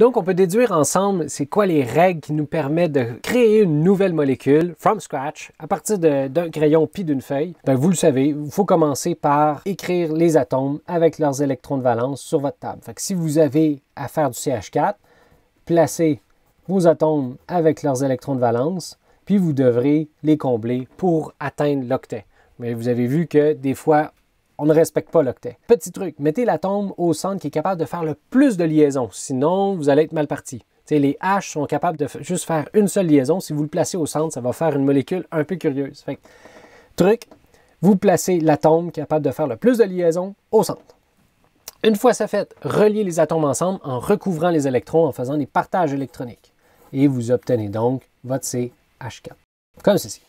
Donc, on peut déduire ensemble c'est quoi les règles qui nous permettent de créer une nouvelle molécule from scratch à partir d'un crayon puis d'une feuille. Ben, vous le savez, il faut commencer par écrire les atomes avec leurs électrons de valence sur votre table. si vous avez à faire du CH4, placez vos atomes avec leurs électrons de valence, puis vous devrez les combler pour atteindre l'octet. Mais vous avez vu que des fois, on ne respecte pas l'octet. Petit truc, mettez l'atome au centre qui est capable de faire le plus de liaisons, sinon vous allez être mal parti. les H sont capables de juste faire une seule liaison. Si vous le placez au centre, ça va faire une molécule un peu curieuse. Fait truc, vous placez l'atome capable de faire le plus de liaisons au centre. Une fois ça fait, reliez les atomes ensemble en recouvrant les électrons en faisant des partages électroniques. Et vous obtenez donc votre CH4. Comme ceci.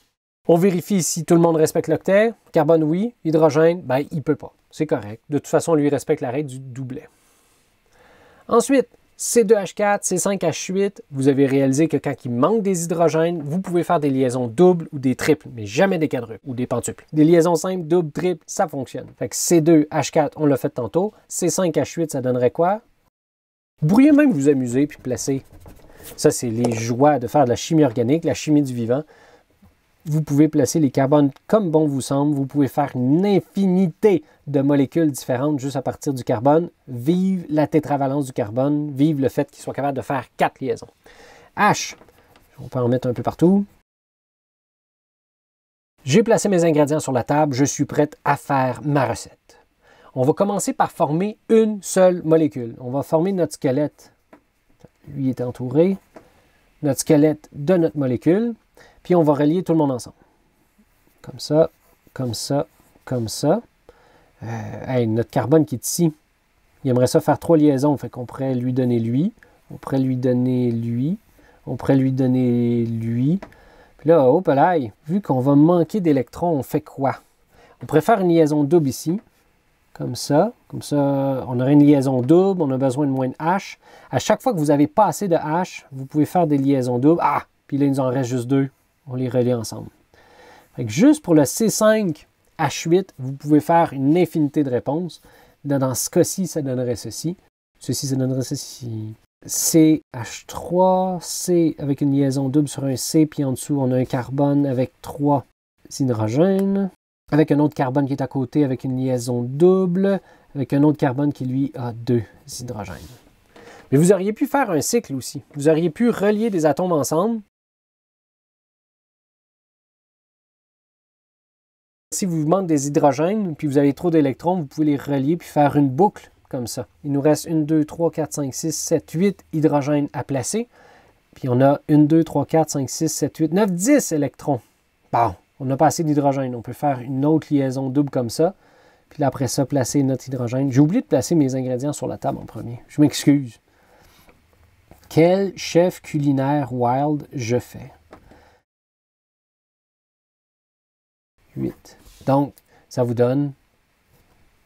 On vérifie si tout le monde respecte l'octet. Carbone, oui. Hydrogène, ben, il ne peut pas. C'est correct. De toute façon, on lui respecte la règle du doublet. Ensuite, C2H4, C5H8, vous avez réalisé que quand il manque des hydrogènes, vous pouvez faire des liaisons doubles ou des triples, mais jamais des quadruples ou des pentuples. Des liaisons simples, doubles, triples, ça fonctionne. Fait C2H4, on l'a fait tantôt. C5H8, ça donnerait quoi? Vous pourriez même vous amuser puis placer. Ça, c'est les joies de faire de la chimie organique, la chimie du vivant vous pouvez placer les carbones comme bon vous semble. Vous pouvez faire une infinité de molécules différentes juste à partir du carbone. Vive la tétravalence du carbone. Vive le fait qu'il soit capable de faire quatre liaisons. H, on peut en mettre un peu partout. J'ai placé mes ingrédients sur la table. Je suis prête à faire ma recette. On va commencer par former une seule molécule. On va former notre squelette. Lui est entouré. Notre squelette de notre molécule. Puis on va relier tout le monde ensemble. Comme ça, comme ça, comme ça. Euh, notre carbone qui est ici, il aimerait ça faire trois liaisons. Fait qu'on pourrait lui donner lui, on pourrait lui donner lui, on pourrait lui donner lui. Puis là, hop là, vu qu'on va manquer d'électrons, on fait quoi? On pourrait faire une liaison double ici, comme ça. Comme ça, on aurait une liaison double, on a besoin de moins de H. À chaque fois que vous n'avez pas assez de H, vous pouvez faire des liaisons doubles. Ah! Puis là, il nous en reste juste deux on les relie ensemble. juste pour le C5, H8, vous pouvez faire une infinité de réponses. Dans ce cas-ci, ça donnerait ceci. Ceci, ça donnerait ceci. ch 3 C avec une liaison double sur un C, puis en dessous, on a un carbone avec trois hydrogènes, avec un autre carbone qui est à côté avec une liaison double, avec un autre carbone qui, lui, a deux hydrogènes. Mais vous auriez pu faire un cycle aussi. Vous auriez pu relier des atomes ensemble, Si vous manque des hydrogènes, puis vous avez trop d'électrons, vous pouvez les relier puis faire une boucle comme ça. Il nous reste 1, 2, 3, 4, 5, 6, 7, 8 hydrogènes à placer. Puis on a 1, 2, 3, 4, 5, 6, 7, 8, 9, 10 électrons. Bon, on n'a pas assez d'hydrogène. On peut faire une autre liaison double comme ça. Puis après ça, placer notre hydrogène. J'ai oublié de placer mes ingrédients sur la table en premier. Je m'excuse. Quel chef culinaire wild je fais? 8. Donc, ça vous donne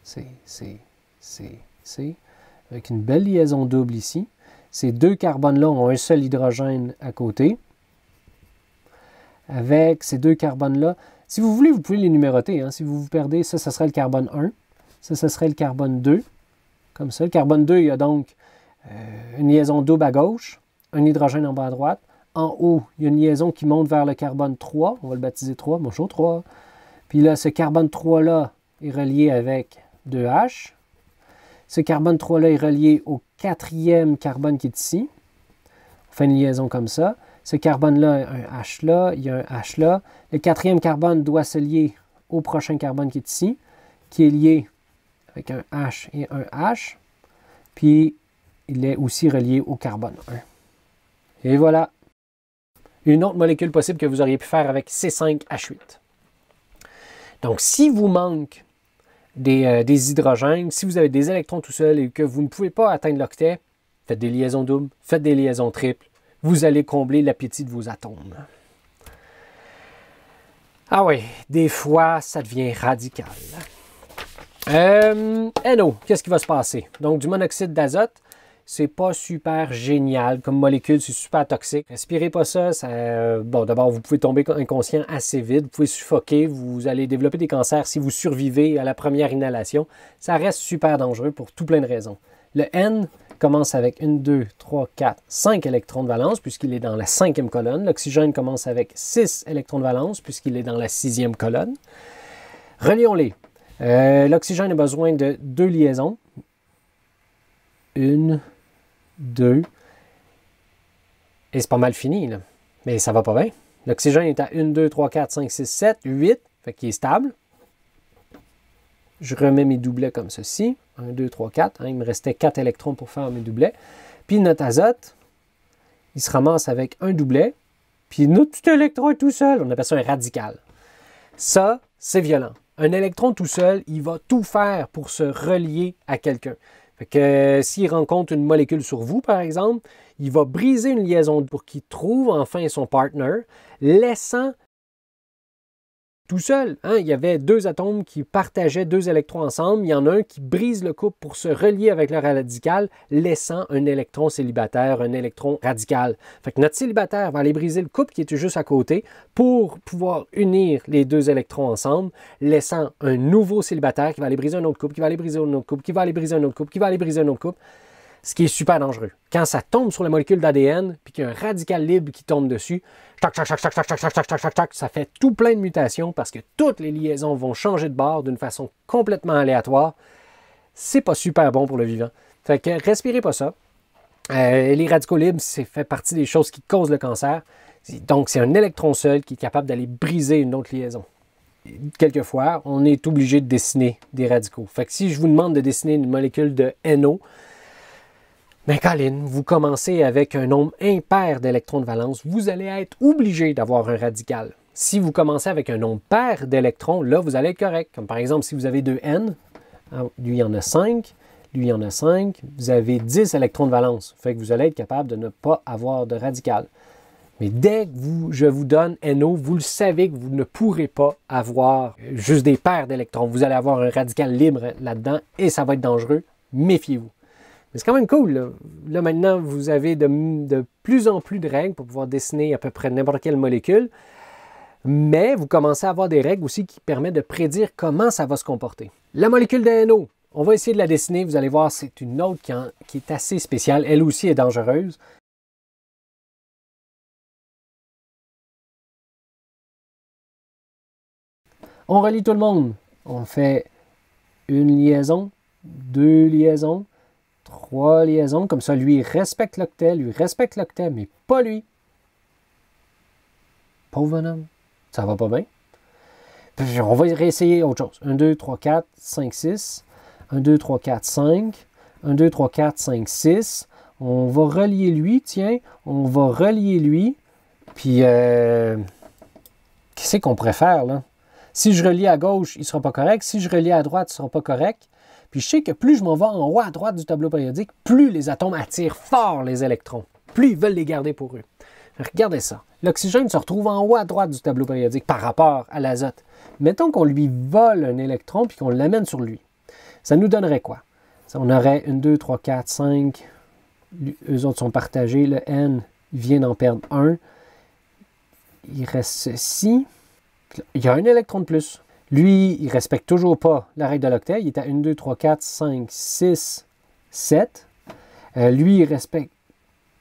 C, C, C, C, avec une belle liaison double ici. Ces deux carbones-là ont un seul hydrogène à côté. Avec ces deux carbones-là, si vous voulez, vous pouvez les numéroter. Hein. Si vous vous perdez, ça, ce serait le carbone 1. Ça, ce serait le carbone 2. Comme ça, le carbone 2, il y a donc euh, une liaison double à gauche, un hydrogène en bas à droite. En haut, il y a une liaison qui monte vers le carbone 3. On va le baptiser 3. Bonjour 3. Puis là, ce carbone 3-là est relié avec 2H. Ce carbone 3-là est relié au quatrième carbone qui est ici. On fait une liaison comme ça. Ce carbone-là, un H là, il y a un H là. Le quatrième carbone doit se lier au prochain carbone qui est ici, qui est lié avec un H et un H. Puis, il est aussi relié au carbone 1. Et voilà. Une autre molécule possible que vous auriez pu faire avec C5H8. Donc, si vous manquez euh, des, hydrogènes, si vous avez des électrons tout seuls et que vous ne pouvez pas atteindre l'octet, faites des liaisons doubles, faites des liaisons triples, vous allez combler l'appétit de vos atomes. Ah oui, des fois, ça devient radical. Euh, NO, qu'est-ce qui va se passer? Donc, du monoxyde d'azote, c'est pas super génial comme molécule, c'est super toxique. Respirez pas ça, ça euh, bon d'abord vous pouvez tomber inconscient assez vite, vous pouvez suffoquer, vous allez développer des cancers si vous survivez à la première inhalation. Ça reste super dangereux pour tout plein de raisons. Le N commence avec 1, 2, 3, 4, 5 électrons de valence puisqu'il est dans la cinquième colonne. L'oxygène commence avec 6 électrons de valence puisqu'il est dans la sixième colonne. Relions-les. Euh, l'oxygène a besoin de deux liaisons. Une, 2. Et c'est pas mal fini, là. Mais ça va pas bien. L'oxygène est à 1, 2, 3, 4, 5, 6, 7, 8. Fait qu'il est stable. Je remets mes doublets comme ceci. 1, 2, 3, 4. il me restait 4 électrons pour faire mes doublets. Puis notre azote, il se ramasse avec un doublet. Puis notre petit électron est tout seul. On appelle ça un radical. Ça, c'est violent. Un électron tout seul, il va tout faire pour se relier à quelqu'un. Fait que euh, s'il rencontre une molécule sur vous, par exemple, il va briser une liaison pour qu'il trouve enfin son partner, laissant tout seul. Hein? Il y avait deux atomes qui partageaient deux électrons ensemble. Il y en a un qui brise le couple pour se relier avec leur radical, laissant un électron célibataire, un électron radical. Fait que notre célibataire va aller briser le couple qui était juste à côté pour pouvoir unir les deux électrons ensemble, laissant un nouveau célibataire qui va aller briser un autre couple, qui va aller briser un autre couple, qui va aller briser un autre couple, qui va aller briser un autre couple ce qui est super dangereux. Quand ça tombe sur la molécule d'ADN, puis qu'il y a un radical libre qui tombe dessus, ça fait tout plein de mutations parce que toutes les liaisons vont changer de bord d'une façon complètement aléatoire. C'est pas super bon pour le vivant. Fait que respirez pas ça. les radicaux libres, c'est fait partie des choses qui causent le cancer. Donc, c'est un électron seul qui est capable d'aller briser une autre liaison. Quelquefois, on est obligé de dessiner des radicaux. Fait que si je vous demande de dessiner une molécule de NO, mais Colin, vous commencez avec un nombre impair d'électrons de valence, vous allez être obligé d'avoir un radical. Si vous commencez avec un nombre pair d'électrons, là, vous allez être correct. Comme par exemple, si vous avez deux n hein, lui, il y en a 5, lui, il y en a 5, vous avez 10 électrons de valence. Fait que vous allez être capable de ne pas avoir de radical. Mais dès que vous, je vous donne NO, vous le savez que vous ne pourrez pas avoir juste des paires d'électrons. Vous allez avoir un radical libre là-dedans et ça va être dangereux. Méfiez-vous c'est quand même cool. Là, maintenant, vous avez de, plus en plus de règles pour pouvoir dessiner à peu près n'importe quelle molécule. Mais vous commencez à avoir des règles aussi qui permettent de prédire comment ça va se comporter. La molécule d'NO, on va essayer de la dessiner. Vous allez voir, c'est une autre qui est assez spéciale. Elle aussi est dangereuse. On relie tout le monde. On fait une liaison, deux liaisons, trois liaisons, comme ça, lui, respecte l'octet, lui, respecte l'octet, mais pas lui. Pauvre homme, ça va pas bien. Puis on va réessayer autre chose. 1, 2, 3, 4, 5, 6. 1, 2, 3, 4, 5. 1, 2, 3, 4, 5, 6. On va relier lui, tiens, on va relier lui. Puis, euh, qu'est-ce qu'on préfère, là? Si je relie à gauche, il ne sera pas correct. Si je relie à droite, il ne sera pas correct. Puis je sais que plus je m'en vais en haut à droite du tableau périodique, plus les atomes attirent fort les électrons, plus ils veulent les garder pour eux. Regardez ça. L'oxygène se retrouve en haut à droite du tableau périodique par rapport à l'azote. Mettons qu'on lui vole un électron puis qu'on l'amène sur lui. Ça nous donnerait quoi? on aurait une, 2, 3, 4, 5. Eux autres sont partagés. Le N vient d'en perdre un. Il reste ceci. Il y a un électron de plus. Lui, il respecte toujours pas la règle de l'octet. Il est à 1, 2, 3, 4, 5, 6, 7. lui, il respecte.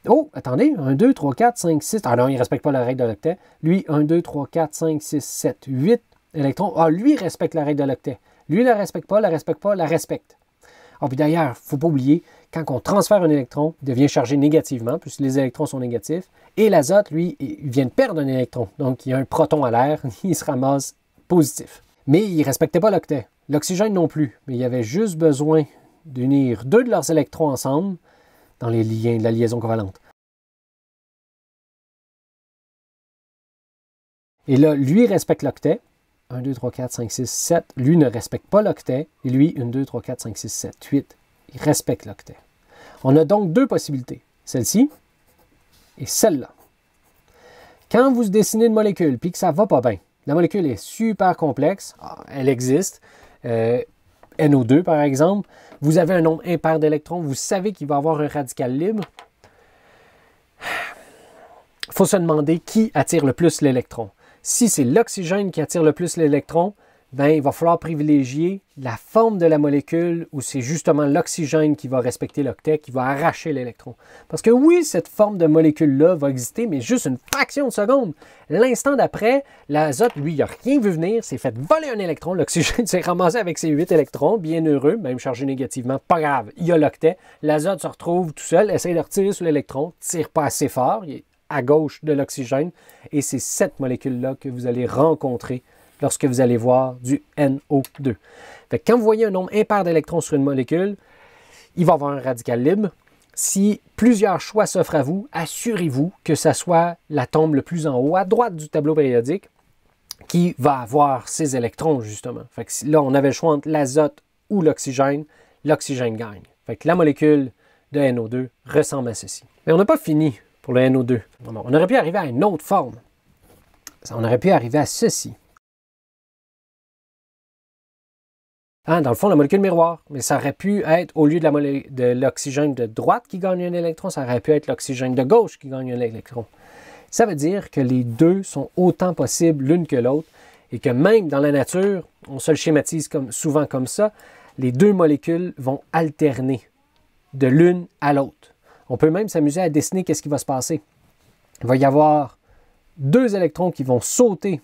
Oh, attendez, 1, 2, 3, 4, 5, 6. Ah non, il ne respecte pas la règle de l'octet. Lui, 1, 2, 3, 4, 5, 6, 7, 8 électrons. Ah, lui, il respecte la règle de l'octet. Lui, il la respecte pas, la respecte pas, la respecte. Ah, puis d'ailleurs, il ne faut pas oublier, quand on transfère un électron, il devient chargé négativement, puisque les électrons sont négatifs. Et l'azote, lui, il vient de perdre un électron. Donc, il y a un proton à l'air, il se ramasse positif. Mais ils ne respectaient pas l'octet. L'oxygène non plus. Mais il y avait juste besoin d'unir deux de leurs électrons ensemble dans les liens de la liaison covalente. Et là, lui respecte l'octet. 1, 2, 3, 4, 5, 6, 7. Lui ne respecte pas l'octet. Et lui, 1, 2, 3, 4, 5, 6, 7, 8. Il respecte l'octet. On a donc deux possibilités. Celle-ci et celle-là. Quand vous dessinez une molécule puis que ça ne va pas bien, la molécule est super complexe, ah, elle existe. Euh, NO2 par exemple, vous avez un nombre impair d'électrons, vous savez qu'il va avoir un radical libre. Il faut se demander qui attire le plus l'électron. Si c'est l'oxygène qui attire le plus l'électron, ben, il va falloir privilégier la forme de la molécule où c'est justement l'oxygène qui va respecter l'octet, qui va arracher l'électron. Parce que oui, cette forme de molécule-là va exister, mais juste une fraction de seconde. L'instant d'après, l'azote, lui, il n'a rien vu venir, s'est fait voler un électron, l'oxygène s'est ramassé avec ses 8 électrons, bien heureux, même chargé négativement, pas grave, il y a l'octet. L'azote se retrouve tout seul, essaie de retirer sur l'électron, tire pas assez fort, il est à gauche de l'oxygène, et c'est cette molécule-là que vous allez rencontrer lorsque vous allez voir du NO2. quand vous voyez un nombre impair d'électrons sur une molécule, il va avoir un radical libre. Si plusieurs choix s'offrent à vous, assurez-vous que ce soit la tombe le plus en haut à droite du tableau périodique qui va avoir ses électrons, justement. Fait là, on avait le choix entre l'azote ou l'oxygène. L'oxygène gagne. Fait la molécule de NO2 ressemble à ceci. Mais on n'a pas fini pour le NO2. on aurait pu arriver à une autre forme. On aurait pu arriver à ceci. Hein, dans le fond, la molécule miroir. Mais ça aurait pu être, au lieu de l'oxygène de, droite qui gagne un électron, ça aurait pu être l'oxygène de gauche qui gagne un électron. Ça veut dire que les deux sont autant possibles l'une que l'autre et que même dans la nature, on se le schématise souvent comme ça, les deux molécules vont alterner de l'une à l'autre. On peut même s'amuser à dessiner qu'est-ce qui va se passer. Il va y avoir deux électrons qui vont sauter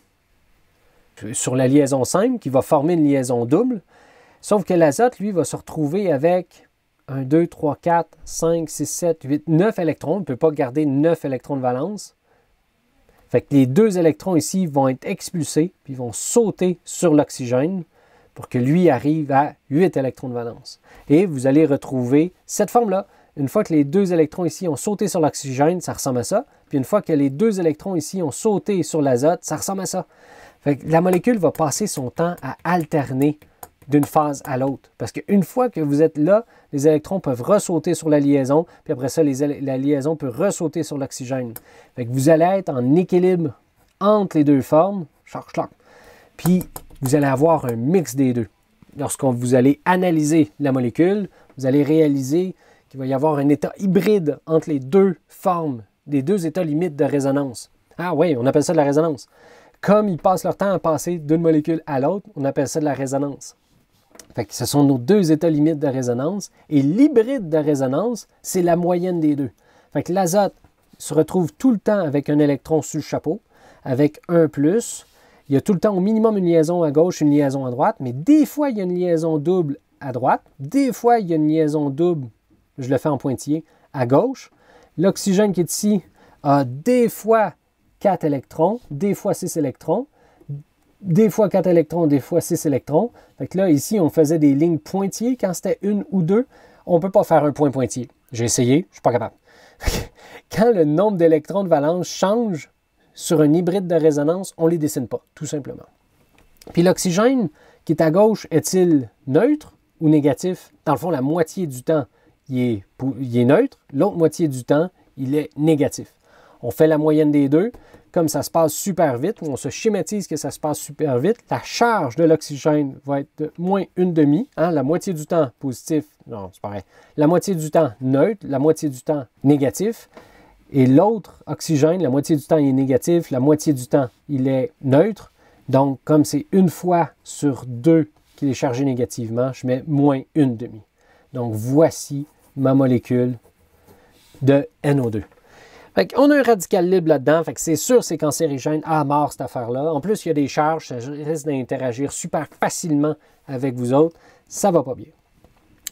sur la liaison simple, qui va former une liaison double, Sauf que l'azote, lui, va se retrouver avec 1, 2, 3, 4, 5, 6, 7, 8, 9 électrons. Il ne peut pas garder 9 électrons de valence. Fait que les deux électrons ici vont être expulsés, puis vont sauter sur l'oxygène pour que lui arrive à 8 électrons de valence. Et vous allez retrouver cette forme-là. Une fois que les deux électrons ici ont sauté sur l'oxygène, ça ressemble à ça. Puis une fois que les deux électrons ici ont sauté sur l'azote, ça ressemble à ça. Fait que la molécule va passer son temps à alterner d'une phase à l'autre. Parce qu'une fois que vous êtes là, les électrons peuvent ressauter sur la liaison, puis après ça, la liaison peut ressauter sur l'oxygène. vous allez être en équilibre entre les deux formes, puis vous allez avoir un mix des deux. Lorsqu'on vous allez analyser la molécule, vous allez réaliser qu'il va y avoir un état hybride entre les deux formes, des deux états limites de résonance. Ah oui, on appelle ça de la résonance. Comme ils passent leur temps à passer d'une molécule à l'autre, on appelle ça de la résonance. Fait que ce sont nos deux états limites de résonance. Et l'hybride de résonance, c'est la moyenne des deux. Fait que l'azote se retrouve tout le temps avec un électron sur le chapeau, avec un plus. Il y a tout le temps au minimum une liaison à gauche, une liaison à droite, mais des fois, il y a une liaison double à droite. Des fois, il y a une liaison double, je le fais en pointillé, à gauche. L'oxygène qui est ici a des fois 4 électrons, des fois 6 électrons des fois 4 électrons, des fois 6 électrons. Fait que là, ici, on faisait des lignes pointillées quand c'était une ou deux. On ne peut pas faire un point pointillé. J'ai essayé, je ne suis pas capable. quand le nombre d'électrons de valence change sur un hybride de résonance, on ne les dessine pas, tout simplement. Puis l'oxygène qui est à gauche, est-il neutre ou négatif? Dans le fond, la moitié du temps, il est neutre. L'autre moitié du temps, il est négatif. On fait la moyenne des deux comme ça se passe super vite, on se schématise que ça se passe super vite, la charge de l'oxygène va être de moins une demi, hein, la moitié du temps positif, non, c'est pareil, la moitié du temps neutre, la moitié du temps négatif, et l'autre oxygène, la moitié du temps il est négatif, la moitié du temps il est neutre. Donc, comme c'est une fois sur deux qu'il est chargé négativement, je mets moins une demi. Donc, voici ma molécule de NO2 on a un radical libre là-dedans, c'est sûr c'est cancérigène à mort cette affaire-là. En plus, il y a des charges, ça risque d'interagir super facilement avec vous autres. Ça va pas bien.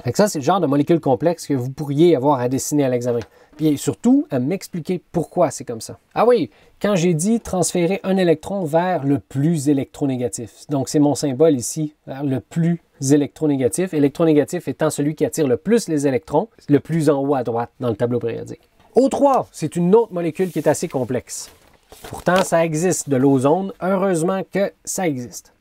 Fait ça, c'est le genre de molécule complexe que vous pourriez avoir à dessiner à l'examen. Puis surtout, à m'expliquer pourquoi c'est comme ça. Ah oui, quand j'ai dit transférer un électron vers le plus électronégatif, donc c'est mon symbole ici, vers le plus électronégatif, électronégatif étant celui qui attire le plus les électrons, le plus en haut à droite dans le tableau périodique. O3, c'est une autre molécule qui est assez complexe. Pourtant, ça existe de l'ozone. Heureusement que ça existe.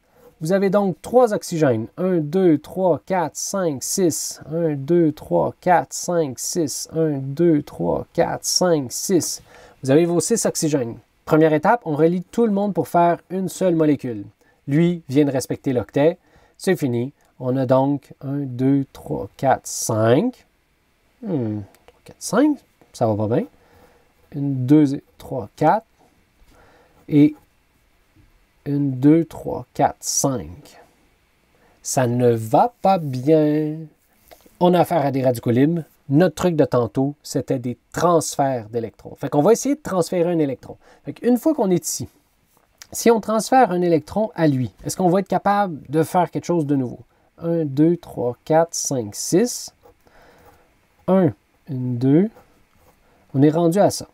Vous avez donc trois oxygènes. 1, 2, 3, 4, 5, 6. 1, 2, 3, 4, 5, 6. 1, 2, 3, 4, 5, 6. Vous avez vos six oxygènes. Première étape, on relie tout le monde pour faire une seule molécule. Lui vient de respecter l'octet. C'est fini. On a donc 1, 2, 3, 4, 5. Hmm, 3, 4, 5 ça va pas bien. Une, deux, trois, quatre. Et une, deux, trois, quatre, cinq. Ça ne va pas bien. On a affaire à des radicaux libres. Notre truc de tantôt, c'était des transferts d'électrons. Fait qu'on va essayer de transférer un électron. Fait une fois qu'on est ici, si on transfère un électron à lui, est-ce qu'on va être capable de faire quelque chose de nouveau? 1, 2, 3, 4, 5, 6. 1, 2, on est rendu à ça.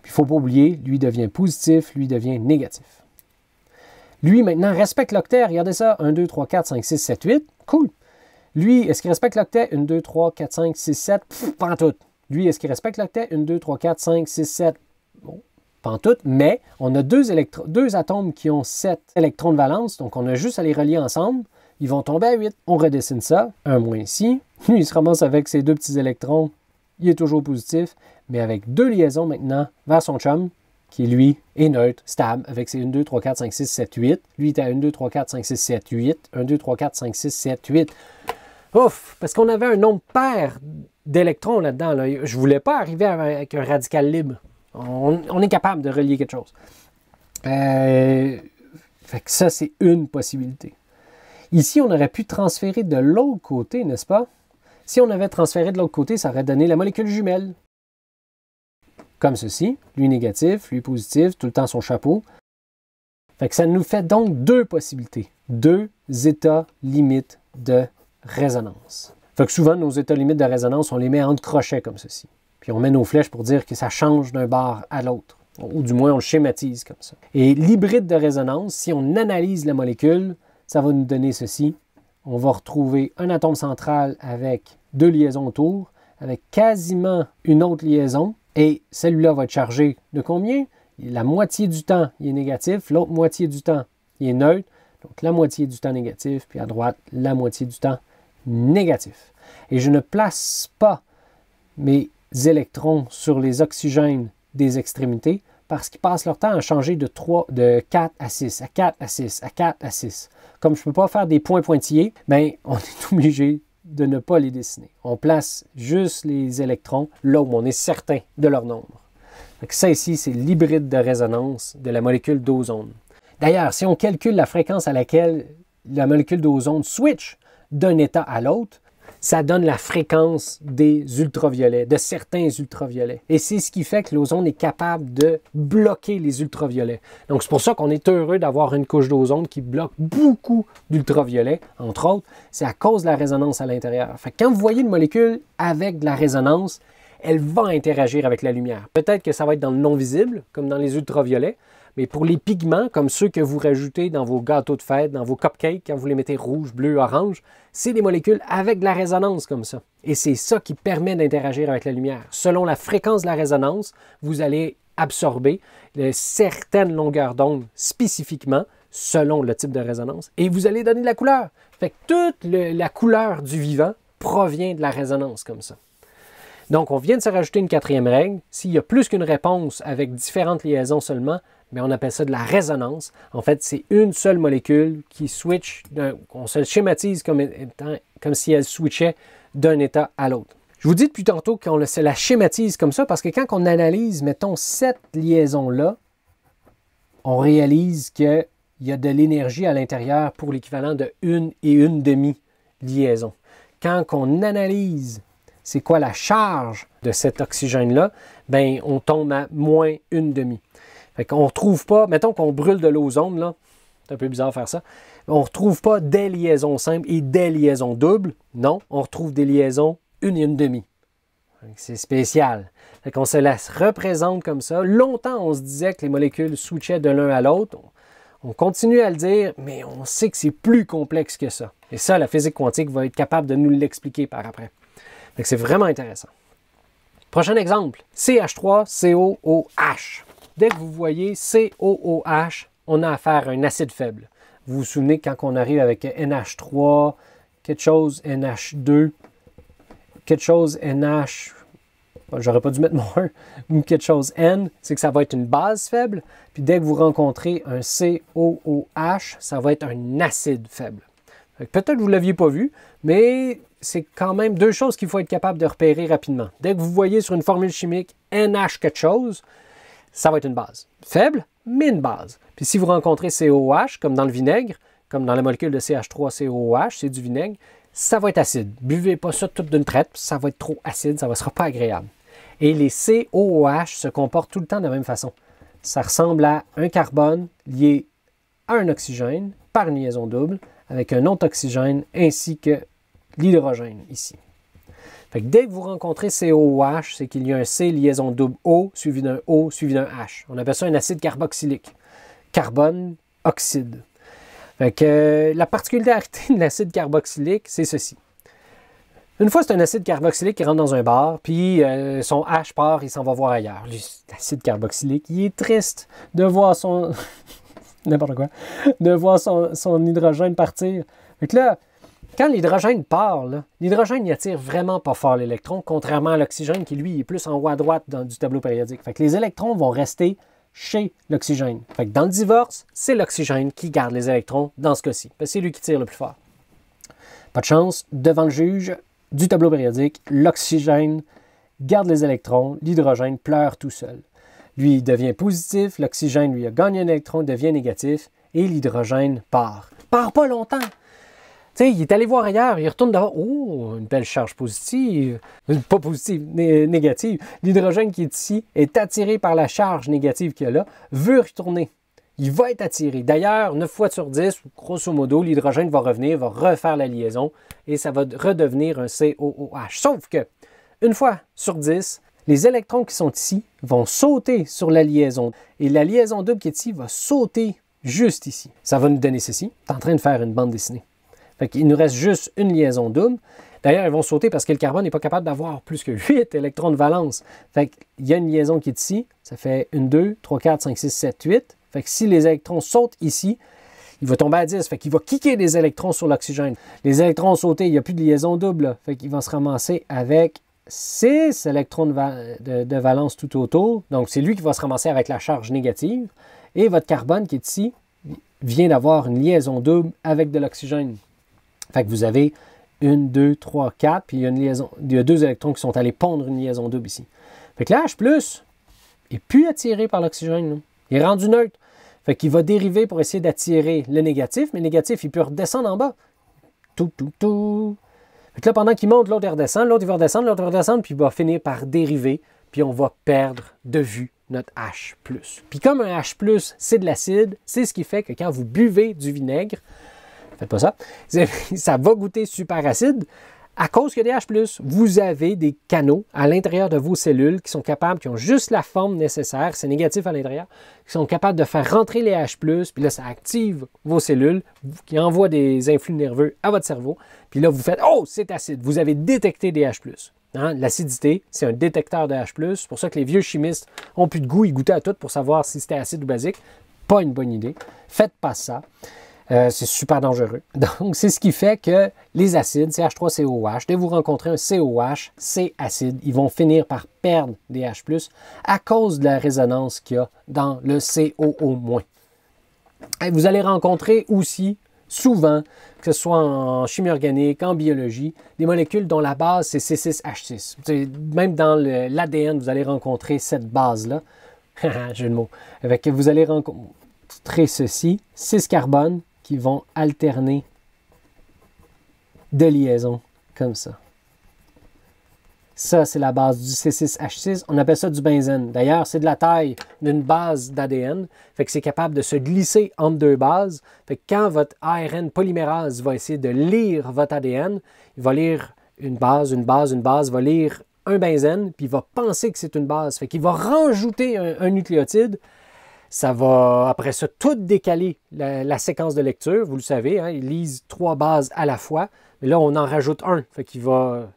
Puis il faut pas oublier, lui devient positif, lui devient négatif. Lui, maintenant, respecte l'octet. Regardez ça. 1, 2, 3, 4, 5, 6, 7, 8. Cool. Lui, est-ce qu'il respecte l'octet? 1, 2, 3, 4, 5, 6, 7. Pas pantoute. Lui, est-ce qu'il respecte l'octet? 1, 2, 3, 4, 5, 6, 7. Bon, pantoute. Mais on a deux, deux atomes qui ont 7 électrons de valence. Donc, on a juste à les relier ensemble. Ils vont tomber à 8. On redessine ça. Un moins ici. Lui, il se ramasse avec ses deux petits électrons il est toujours positif, mais avec deux liaisons maintenant vers son chum, qui lui est neutre, stable, avec ses 1, 2, 3, 4, 5, 6, 7, 8. Lui est à 1, 2, 3, 4, 5, 6, 7, 8. 1, 2, 3, 4, 5, 6, 7, 8. Ouf, parce qu'on avait un nombre pair d'électrons là-dedans. Je ne voulais pas arriver avec un radical libre. On, est capable de relier quelque chose. Euh, fait que ça, c'est une possibilité. Ici, on aurait pu transférer de l'autre côté, n'est-ce pas? Si on avait transféré de l'autre côté, ça aurait donné la molécule jumelle. Comme ceci, lui négatif, lui positif, tout le temps son chapeau. ça nous fait donc deux possibilités, deux états limites de résonance. souvent, nos états limites de résonance, on les met entre crochets comme ceci. Puis on met nos flèches pour dire que ça change d'un bar à l'autre, ou du moins on le schématise comme ça. Et l'hybride de résonance, si on analyse la molécule, ça va nous donner ceci. On va retrouver un atome central avec deux liaisons autour avec quasiment une autre liaison et celui-là va être chargé de combien? La moitié du temps, il est négatif, l'autre moitié du temps, il est neutre. Donc la moitié du temps négatif, puis à droite, la moitié du temps négatif. Et je ne place pas mes électrons sur les oxygènes des extrémités parce qu'ils passent leur temps à changer de, 3, de 4 à 6, à 4 à 6, à 4 à 6. Comme je ne peux pas faire des points pointillés, bien, on est obligé de ne pas les dessiner. On place juste les électrons là où on est certain de leur nombre. ça ici, c'est l'hybride de résonance de la molécule d'ozone. D'ailleurs, si on calcule la fréquence à laquelle la molécule d'ozone switch d'un état à l'autre, ça donne la fréquence des ultraviolets, de certains ultraviolets. Et c'est ce qui fait que l'ozone est capable de bloquer les ultraviolets. Donc c'est pour ça qu'on est heureux d'avoir une couche d'ozone qui bloque beaucoup d'ultraviolets, entre autres. C'est à cause de la résonance à l'intérieur. Fait quand vous voyez une molécule avec de la résonance, elle va interagir avec la lumière. Peut-être que ça va être dans le non visible, comme dans les ultraviolets, mais pour les pigments, comme ceux que vous rajoutez dans vos gâteaux de fête, dans vos cupcakes, quand vous les mettez rouge, bleu, orange, c'est des molécules avec de la résonance comme ça. Et c'est ça qui permet d'interagir avec la lumière. Selon la fréquence de la résonance, vous allez absorber euh, certaines longueurs d'onde spécifiquement selon le type de résonance et vous allez donner de la couleur. Fait que toute la couleur du vivant provient de la résonance comme ça. Donc, on vient de se rajouter une quatrième règle. S'il y a plus qu'une réponse avec différentes liaisons seulement, mais on appelle ça de la résonance. En fait, c'est une seule molécule qui switch, on se schématise comme, comme si elle switchait d'un état à l'autre. Je vous dis depuis tantôt qu'on se la schématise comme ça parce que quand on analyse, mettons, cette liaison-là, on réalise qu'il y a de l'énergie à l'intérieur pour l'équivalent de une et une demi liaison. Quand on analyse c'est quoi la charge de cet oxygène-là, ben, on tombe à moins une demi. Fait qu'on ne retrouve pas, mettons qu'on brûle de l'ozone, là, c'est un peu bizarre de faire ça, on ne retrouve pas des liaisons simples et des liaisons doubles, non, on retrouve des liaisons une et une demie. C'est spécial. Fait qu'on se laisse représente comme ça. Longtemps, on se disait que les molécules switchaient de l'un à l'autre. On continue à le dire, mais on sait que c'est plus complexe que ça. Et ça, la physique quantique va être capable de nous l'expliquer par après. Fait que c'est vraiment intéressant. Prochain exemple, CH3COOH. Dès que vous voyez COOH, on a affaire à un acide faible. Vous vous souvenez quand on arrive avec NH3, quelque chose NH2, quelque chose NH, j'aurais pas dû mettre mon 1, ou quelque chose N, c'est que ça va être une base faible. Puis dès que vous rencontrez un COOH, ça va être un acide faible. Peut-être que vous ne l'aviez pas vu, mais c'est quand même deux choses qu'il faut être capable de repérer rapidement. Dès que vous voyez sur une formule chimique NH quelque chose, ça va être une base. Faible, mais une base. Puis si vous rencontrez COH, comme dans le vinaigre, comme dans la molécule de CH3COH, c'est du vinaigre, ça va être acide. Buvez pas ça tout d'une traite, ça va être trop acide, ça ne sera pas agréable. Et les COOH se comportent tout le temps de la même façon. Ça ressemble à un carbone lié à un oxygène par une liaison double avec un autre oxygène ainsi que l'hydrogène ici dès que vous rencontrez COOH, c'est qu'il y a un C liaison double O suivi d'un O suivi d'un H. On appelle ça un acide carboxylique. Carbone, oxyde. Euh, la particularité de l'acide carboxylique, c'est ceci. Une fois, c'est un acide carboxylique qui rentre dans un bar, puis euh, son H part, il s'en va voir ailleurs. L'acide carboxylique, il est triste de voir son... n'importe quoi. De voir son, hydrogène partir. Fait là, quand l'hydrogène part, l'hydrogène n'attire vraiment pas fort l'électron, contrairement à l'oxygène qui, lui, est plus en haut à droite dans, du tableau périodique. Fait que les électrons vont rester chez l'oxygène. dans le divorce, c'est l'oxygène qui garde les électrons dans ce cas-ci. C'est lui qui tire le plus fort. Pas de chance, devant le juge du tableau périodique, l'oxygène garde les électrons, l'hydrogène pleure tout seul. Lui il devient positif, l'oxygène lui a gagné un électron, devient négatif, et l'hydrogène part. Part pas longtemps, il est allé voir ailleurs, il retourne dehors. Oh, une belle charge positive. Euh, pas positive, négative. L'hydrogène qui est ici est attiré par la charge négative qu'il y a là, veut retourner. Il va être attiré. D'ailleurs, 9 fois sur 10, grosso modo, l'hydrogène va revenir, va refaire la liaison et ça va redevenir un COOH. Sauf que, une fois sur 10, les électrons qui sont ici vont sauter sur la liaison et la liaison double qui est ici va sauter juste ici. Ça va nous donner ceci. Tu es en train de faire une bande dessinée. Fait qu'il nous reste juste une liaison double. D'ailleurs, ils vont sauter parce que le carbone n'est pas capable d'avoir plus que 8 électrons de valence. Fait qu'il y a une liaison qui est ici. Ça fait 1, 2, 3, 4, 5, 6, 7, 8. Fait que si les électrons sautent ici, il va tomber à 10. Fait qu'il va kicker des électrons sur l'oxygène. Les électrons ont sauté, il n'y a plus de liaison double. Fait va se ramasser avec 6 électrons de, valence tout autour. Donc, c'est lui qui va se ramasser avec la charge négative. Et votre carbone qui est ici vient d'avoir une liaison double avec de l'oxygène. Fait que vous avez une, deux, trois, quatre, puis il y a, une deux électrons qui sont allés pondre une liaison double ici. Fait que il n'est plus attiré par l'oxygène. Il est rendu neutre. Fait qu'il va dériver pour essayer d'attirer le négatif, mais le négatif, il peut redescendre en bas. Tout, tout, tout. Fait que là, pendant qu'il monte, l'autre redescend, l'autre va redescendre, l'autre va redescendre, puis il va finir par dériver, puis on va perdre de vue notre H+. Puis comme un H+, c'est de l'acide, c'est ce qui fait que quand vous buvez du vinaigre, faites pas ça. Ça va goûter super acide. À cause que des H+, vous avez des canaux à l'intérieur de vos cellules qui sont capables, qui ont juste la forme nécessaire, c'est négatif à l'intérieur, qui sont capables de faire rentrer les H+, puis là, ça active vos cellules, qui envoient des influx nerveux à votre cerveau, puis là, vous faites « Oh, c'est acide! » Vous avez détecté des H+. Hein, l'acidité, c'est un détecteur de H+, c'est pour ça que les vieux chimistes ont plus de goût, ils goûtaient à tout pour savoir si c'était acide ou basique. Pas une bonne idée. Faites pas ça. Euh, c'est super dangereux. Donc, c'est ce qui fait que les acides, CH3COH, dès que vous rencontrez un COH, c'est acide. Ils vont finir par perdre des H+, à cause de la résonance qu'il y a dans le COO-. Et vous allez rencontrer aussi souvent, que ce soit en chimie organique, en biologie, des molécules dont la base c'est C6H6. Même dans l'ADN, vous allez rencontrer cette base-là. J'ai le mot. Avec, vous allez rencontrer ceci, 6 carbones, qui vont alterner de liaisons comme ça. Ça, c'est la base du C6H6. On appelle ça du benzène. D'ailleurs, c'est de la taille d'une base d'ADN. Fait que c'est capable de se glisser entre deux bases. Fait que quand votre ARN polymérase va essayer de lire votre ADN, il va lire une base, une base, une base, il va lire un benzène, puis il va penser que c'est une base. Fait qu'il va rajouter un nucléotide ça va, après ça, tout décaler la, séquence de lecture. Vous le savez, il hein, ils lisent trois bases à la fois. Mais là, on en rajoute un. Fait va.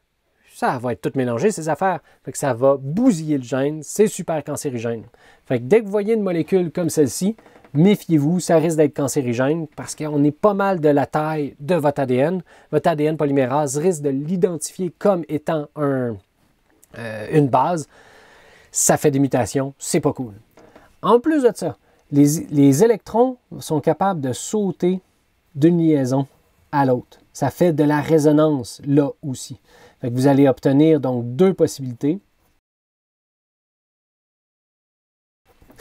Ça va être tout mélangé, ces affaires. ça va bousiller le gène. C'est super cancérigène. Fait dès que vous voyez une molécule comme celle-ci, méfiez-vous, ça risque d'être cancérigène parce qu'on est pas mal de la taille de votre ADN. Votre ADN polymérase risque de l'identifier comme étant euh, une base. Ça fait des mutations, c'est pas cool. En plus de ça, les, électrons sont capables de sauter d'une liaison à l'autre. Ça fait de la résonance là aussi. vous allez obtenir donc deux possibilités.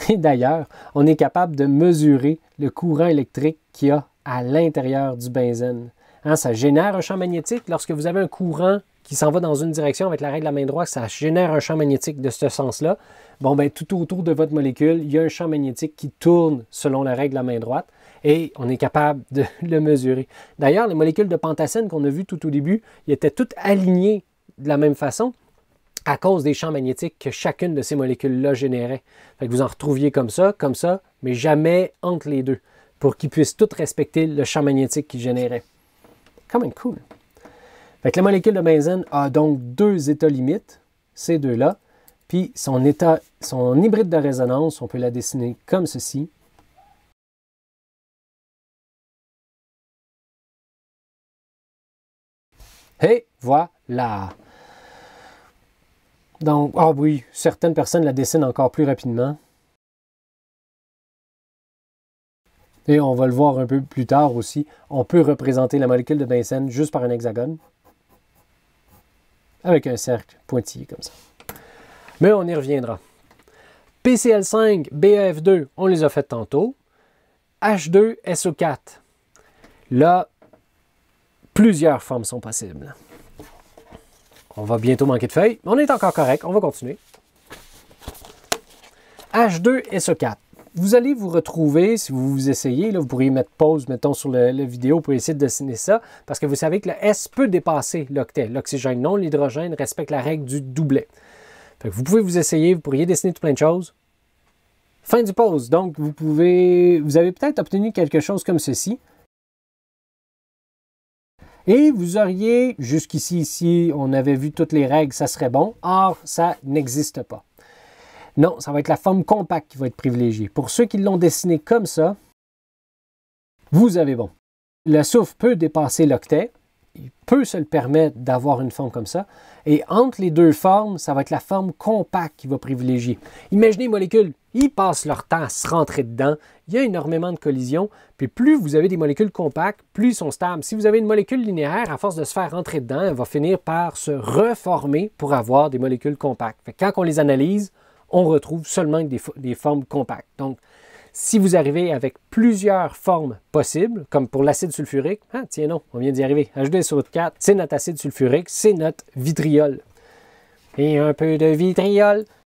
Et d'ailleurs, on est capable de mesurer le courant électrique qu'il y a à l'intérieur du benzène. Hein, ça génère un champ magnétique lorsque vous avez un courant qui s'en va dans une direction avec la règle de la main droite, ça génère un champ magnétique de ce sens-là. Bon, ben, tout autour de votre molécule, il y a un champ magnétique qui tourne selon la règle de la main droite et on est capable de le mesurer. D'ailleurs, les molécules de pentacène qu'on a vues tout au début, elles étaient toutes alignées de la même façon à cause des champs magnétiques que chacune de ces molécules-là générait. que vous en retrouviez comme ça, comme ça, mais jamais entre les deux, pour qu'ils puissent toutes respecter le champ magnétique qu'ils généraient. Comme cool la molécule de benzène a donc deux états limites, ces deux-là, puis son, état, son hybride de résonance, on peut la dessiner comme ceci. Et voilà! Donc, ah oui, certaines personnes la dessinent encore plus rapidement. Et on va le voir un peu plus tard aussi. On peut représenter la molécule de benzène juste par un hexagone avec un cercle pointillé comme ça. Mais on y reviendra. PCL5, BAF2, on les a fait tantôt. H2, SO4. Là, plusieurs formes sont possibles. On va bientôt manquer de feuilles. On est encore correct, on va continuer. H2, SO4 vous allez vous retrouver, si vous vous essayez, là, vous pourriez mettre pause, mettons, sur la vidéo pour essayer de dessiner ça, parce que vous savez que le S peut dépasser l'octet. L'oxygène non, l'hydrogène respecte la règle du doublet. vous pouvez vous essayer, vous pourriez dessiner tout plein de choses. Fin du pause. Donc, vous pouvez, vous avez peut-être obtenu quelque chose comme ceci. Et vous auriez, jusqu'ici, ici, on avait vu toutes les règles, ça serait bon. Or, ça n'existe pas. Non, ça va être la forme compacte qui va être privilégiée. Pour ceux qui l'ont dessiné comme ça, vous avez bon. Le souffle peut dépasser l'octet, il peut se le permettre d'avoir une forme comme ça. Et entre les deux formes, ça va être la forme compacte qui va privilégier. Imaginez les molécules, ils passent leur temps à se rentrer dedans. Il y a énormément de collisions. Puis plus vous avez des molécules compactes, plus ils sont stables. Si vous avez une molécule linéaire, à force de se faire rentrer dedans, elle va finir par se reformer pour avoir des molécules compactes. quand on les analyse, on retrouve seulement des, formes compactes. Donc, si vous arrivez avec plusieurs formes possibles, comme pour l'acide sulfurique, ah, tiens non, on vient d'y arriver, h sur so 4 c'est notre acide sulfurique, c'est notre vitriol. Et un peu de vitriol,